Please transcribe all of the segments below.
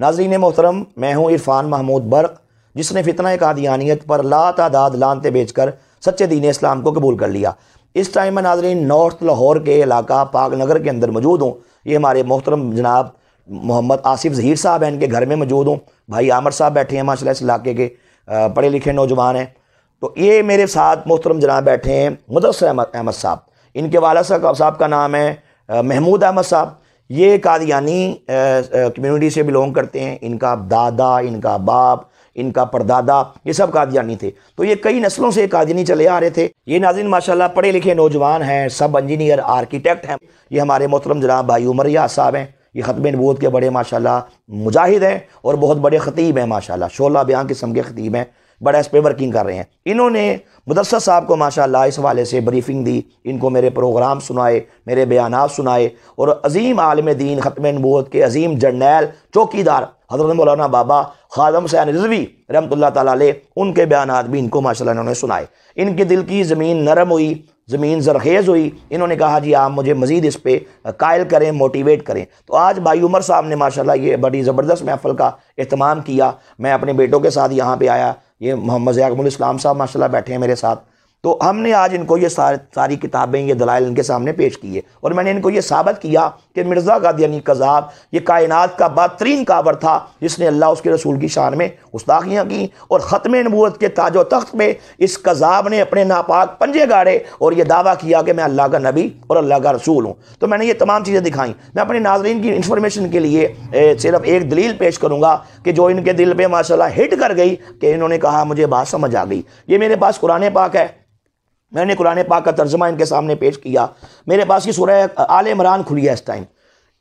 नाजरीन मोहतरम मैं हूँ इरफान महमूद बर्क जिसने फितना कादियानियत पर ला तादाद लानते बेचकर सच्चे दीन इस्लाम को कबूल कर लिया इस टाइम में नाजरीन नॉर्थ लाहौर के इलाका पाक नगर के अंदर मौजूद हूँ ये हमारे मोहतरम जनाब मोहम्मद आसिफ जहीर साहब हैं इनके घर में मौजूद हूँ भाई आमर साहब बैठे हैं माशा इस इलाके के पढ़े लिखे नौजवान हैं तो ये मेरे साथ मोहतरम जनाब बैठे हैं मुदसर अहमद अहमद साहब इनके वाला साहब का नाम है महमूद अहमद साहब ये कादियानी कम्युनिटी से बिलोंग करते हैं इनका दादा इनका बाप इनका परदादा ये सब कादियानी थे तो ये कई नस्लों से कादियानी चले आ रहे थे ये नाजिन माशाल्लाह पढ़े लिखे नौजवान हैं सब इंजीनियर आर्किटेक्ट हैं ये हमारे मोहतरम जनाब भाई उमर साहब हैं ये ख़तम नबूत के बड़े माशाल्लाह मुजाहिद हैं और बहुत बड़े ख़तीब हैं माशाल्लाह शोला बयां किस्म के ख़तीब हैं बड़ा इस पर वर्किंग कर रहे हैं इन्होंने मुदसर साहब को माशा इस हवाले से ब्रीफिंग दी इनको मेरे प्रोग्राम सुनाए मेरे बयान सुनाए और अजीम आलम दीन ख़त्म नबूत के अजीम जर्नैल चौकीदार हज़रत मौलाना बाबा खादम सयान रिजवी रहमतुल्ला ते उनके बयान भी इनको माशा इन्होंने सुनाए इनके दिल की ज़मीन नरम हुई ज़मीन जरखेज़ हुई इन्होंने कहा जी आप मुझे मज़ीद इस पर कायल करें मोटिवेट करें तो आज भाई उमर साहब ने माशा ये बड़ी ज़बरदस्त महफ़ल का अहतमाम किया मैं अपने बेटों के साथ यहाँ पर आया ये मोहम्मद याकमल इस्लाम साहब माशा बैठे हैं मेरे साथ तो हमने आज इनको ये सार, सारी किताबें ये दलाइल इनके सामने पेश किए और मैंने इनको ये साबित किया कि मिर्ज़ा गादयानी कज़ाब ये कायनात का बदतरीन काबर था जिसने अल्लाह उसके रसूल की शान में उस्ताखियाँ की और ख़त्म नबूत के ताजो तख्त में इस कज़ाब ने अपने नापाक पंजे गाड़े और ये दावा किया कि मैं अल्लाह का नबी और अल्लाह का रसूल हूँ तो मैंने ये तमाम चीज़ें दिखाई मैं अपने नाजरन की इन्फॉर्मेशन के लिए सिर्फ एक दलील पेश करूँगा कि जो इनके दिल पर माशाला हिट कर गई कि इन्होंने कहा मुझे बात समझ आ गई ये मेरे पास कुरान पाक है मैंने कुरान पाक का तर्जमा इनके सामने पेश किया मेरे पास ये सुरह आल इमरान खुली है इस टाइम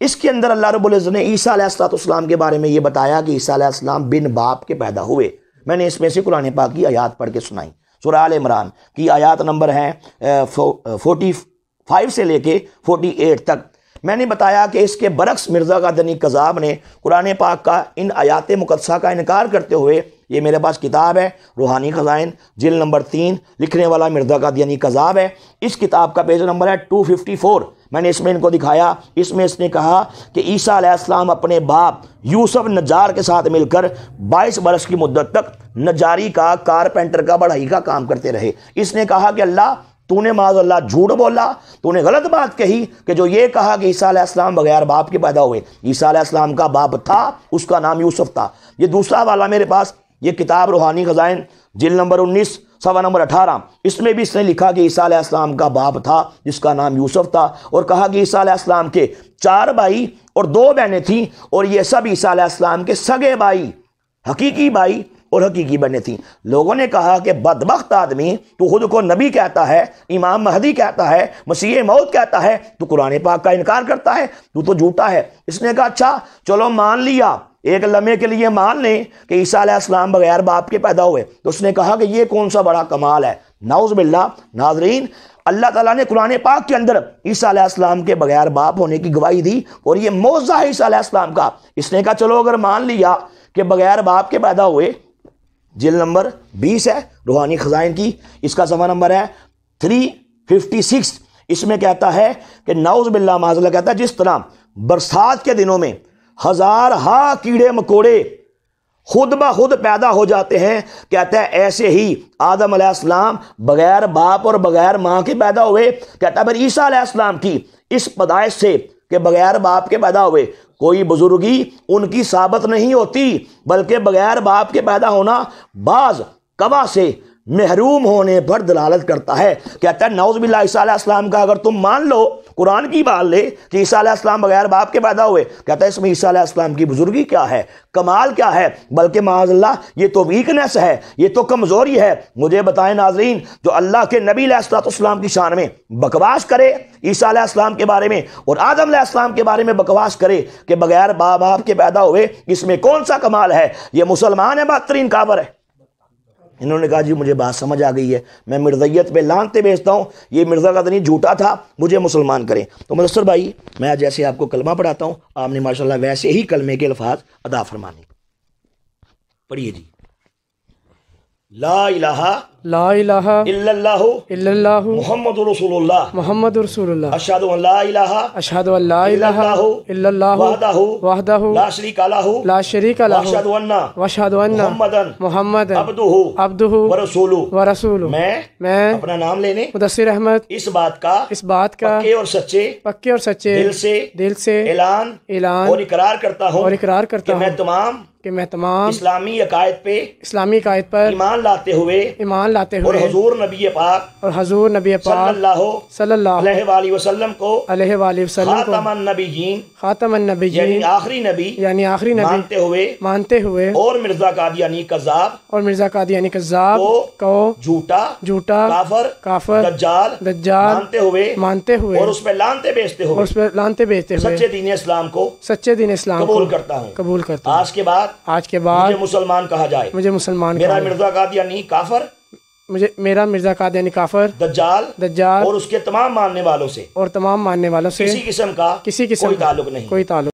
इसके अंदर अल्लाह रबुल्ज़ ने ईसीलाम के बारे में ये बताया कि ईसीम बिन बाप के पैदा हुए मैंने इसमें से कुरान पाक की आयात पढ़ के सुनाई सुरह आल इमरान की आयात नंबर है फोर्टी फाइव से लेके फोर्टी एट तक मैंने बताया कि इसके बरक्स मिर्ज़ा दनी कज़ाब ने कुरान पाक का इन आयात मुकदसा का इनकार करते हुए ये मेरे पास किताब है रूहानी ख़जाइन जिल नंबर तीन लिखने वाला मिर्ज़ा का दनी कज़ाब है इस किताब का पेज नंबर है टू फिफ्टी फोर मैंने इसमें इनको दिखाया इसमें इसने कहा कि ईसा आलाम अपने बाप यूसफ नजार के साथ मिलकर 22 बरस की मुद्दत तक नजारी का कारपेंटर का बढ़ाई का काम करते रहे इसने कहा कि अल्लाह तूने माज अल्लाह झूठ बोला तूने गलत बात कही कि जो ये कहा कि ईसा इस्लाम बगैर बाप के पैदा हुए ईसा इस्लाम का बाप था उसका नाम यूसुफ था ये दूसरा वाला मेरे पास ये किताब रूहानी खजाइन जिल नंबर उन्नीस सवा नंबर अठारह इसमें भी इसने लिखा कि ईसा इस्लाम का बाप था जिसका नाम यूसुफ था और कहा कि ईसा इस्लाम के चार भाई और दो बहनें थीं और ये सब ईसा इस्लाम के सगे भाई हकीकी भाई और हकीकी बने थी लोगों ने कहा कि बदबخت आदमी तू खुद को नबी कहता है इमाम महदी कहता है मसीह मौत कहता है तू कुरान पाक का इनकार करता है तू तो झूठा है इसने कहा अच्छा चलो मान लिया एक लम्हे के लिए मान लें कि ईसा आसलाम बगैर बाप के पैदा हुए तो उसने कहा कि ये कौन सा बड़ा कमाल है नाउज बिल्ला नाजरीन अल्लाह ताला ने कुरान पाक के अंदर ईसा आसलाम के बगैर बाप होने की गवाही दी और ये मौजा है ईसा आसलाम का इसने कहा चलो अगर मान लिया कि बगैर बाप के पैदा हुए जेल नंबर बीस है रूहानी खजाइन की इसका सफ़ा नंबर है थ्री फिफ्टी सिक्स इसमें कहता है कि नाउज बिल्ला माजला कहता है जिस तरह बरसात के दिनों में हज़ार हा कीड़े मकोड़े खुद ब खुद पैदा हो जाते हैं कहता है ऐसे ही आदम आदम बगैर बाप और बगैर माँ के पैदा हुए कहता है फिर ईसा की इस पदाइश से कि बगैर बाप के पैदा हुए कोई बुजुर्गी उनकी साबत नहीं होती बल्कि बगैर बाप के पैदा होना बाज कवा से महरूम होने पर दलालत करता है कहता है नौज बिल्लाम का अगर तुम मान लो कुरान की बात ले कि ईसा ईसाम बगैर बाप के पैदा हुए कहता है इसमें ईसा ईसाम की बुजुर्गी क्या है कमाल क्या है बल्कि माजल्ला ये तो वीकनेस है ये तो कमज़ोरी है मुझे बताएं नाजरीन जो अल्लाह के नबी सलाम की शान में बकवास करे ईसा ईसाम के बारे में और आदम आदम के बारे में बकवास करे कि बगैर बाप बाप के पैदा हुए इसमें कौन सा कमाल है ये मुसलमान है बदतरीन काबर है इन्होंने कहा जी मुझे बात समझ आ गई है मैं मिर्जैत पे लानते भेजता हूँ ये मिर्ज़ा का दनी तो झूठा था मुझे मुसलमान करें तो मुदसर भाई मैं जैसे आपको कलमा पढ़ाता हूँ आपने माशाल्लाह वैसे ही कलमे के अल्फाज अदा फरमाने पढ़िए जी ला इलाहा ला इलाहा व मैं मैं अपना नाम लेने अहमद इस बात का इस बात का पक्के और सच्चे पक्के और सच्चे दिल से दिल से ऐलान ऐलान और इकरार करता हूँ और इकरार करता हूँ मैं तमाम कि मैं तमाम इस्लामी अकायद पे इस्लामी अकायद पर ईमान लाते हुए ईमान लाते हुए और हजूर नबी पाक और हजूर नबी को आखिरी नबी यानी आखिरी नबी मानते हुए मानते हुए और मिर्जा कादियानी कजाब और मिर्जा कादियानी कजाब को झूठा झूठा काफर काफर दज्जाल दज्जाल मानते हुए मानते हुए और उस पर लानते बेचते हुए उस पर लानते बेचते हुए सच्चे दीन इस्लाम को सच्चे दीन इस्लाम कबूल करता हूँ कबूल करता हूँ आज के बाद आज के बाद मुसलमान कहा जाए मुझे मुसलमान मेरा मिर्जा कादियानी काफर मुझे मेरा मिर्जा कादियानी काफर दज्जाल दज्जाल और उसके तमाम मानने वालों से और तमाम मानने वालों से किसी किस्म का किसी किस्म कोई ताल्लुक नहीं कोई ताल्लुक